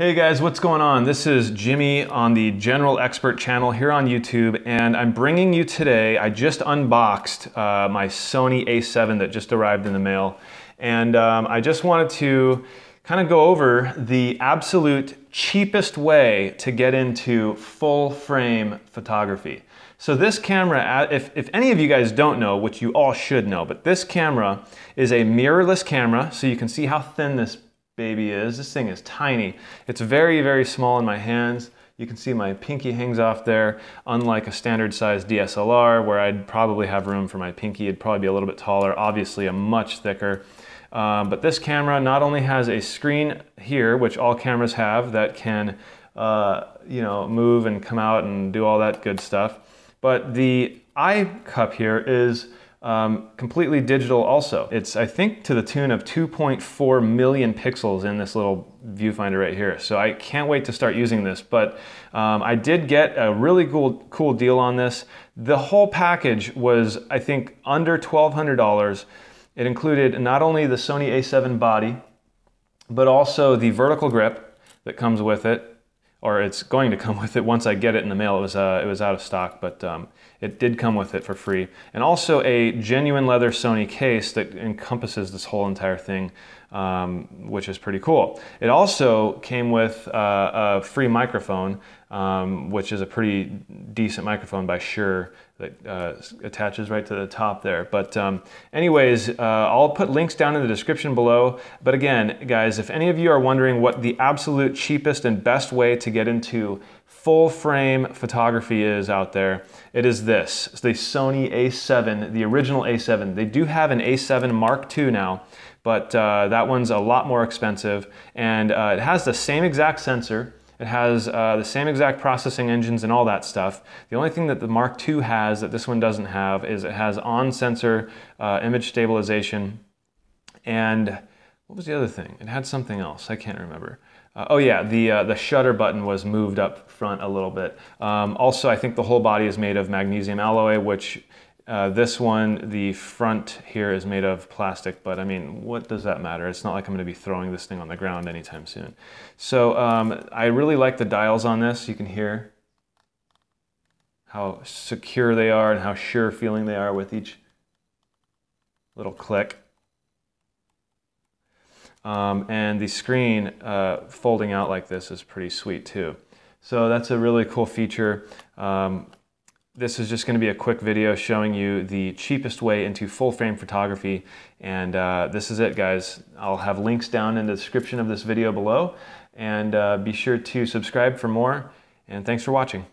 Hey guys, what's going on? This is Jimmy on the General Expert channel here on YouTube, and I'm bringing you today, I just unboxed uh, my Sony a7 that just arrived in the mail, and um, I just wanted to kind of go over the absolute cheapest way to get into full frame photography. So this camera, uh, if, if any of you guys don't know, which you all should know, but this camera is a mirrorless camera, so you can see how thin this baby is. This thing is tiny. It's very, very small in my hands. You can see my pinky hangs off there, unlike a standard size DSLR where I'd probably have room for my pinky. It'd probably be a little bit taller, obviously a much thicker. Um, but this camera not only has a screen here, which all cameras have that can uh, you know, move and come out and do all that good stuff, but the eye cup here is um, completely digital also. It's, I think, to the tune of 2.4 million pixels in this little viewfinder right here. So I can't wait to start using this, but um, I did get a really cool, cool deal on this. The whole package was, I think, under $1,200. It included not only the Sony a7 body, but also the vertical grip that comes with it, or it's going to come with it once I get it in the mail. It was, uh, it was out of stock, but um, it did come with it for free. And also a genuine leather Sony case that encompasses this whole entire thing um, which is pretty cool. It also came with uh, a free microphone, um, which is a pretty decent microphone by Shure that uh, attaches right to the top there. But um, anyways, uh, I'll put links down in the description below. But again, guys, if any of you are wondering what the absolute cheapest and best way to get into full frame photography is out there, it is this, it's the Sony A7, the original A7. They do have an A7 Mark II now, but uh, that one's a lot more expensive. And uh, it has the same exact sensor, it has uh, the same exact processing engines and all that stuff. The only thing that the Mark II has that this one doesn't have is it has on sensor uh, image stabilization. And what was the other thing? It had something else, I can't remember. Uh, oh yeah, the, uh, the shutter button was moved up front a little bit. Um, also, I think the whole body is made of magnesium alloy, which uh, this one, the front here is made of plastic, but I mean, what does that matter? It's not like I'm gonna be throwing this thing on the ground anytime soon. So um, I really like the dials on this. You can hear how secure they are and how sure feeling they are with each little click. Um, and the screen uh, folding out like this is pretty sweet too. So that's a really cool feature. Um, this is just gonna be a quick video showing you the cheapest way into full frame photography. And uh, this is it guys. I'll have links down in the description of this video below. And uh, be sure to subscribe for more. And thanks for watching.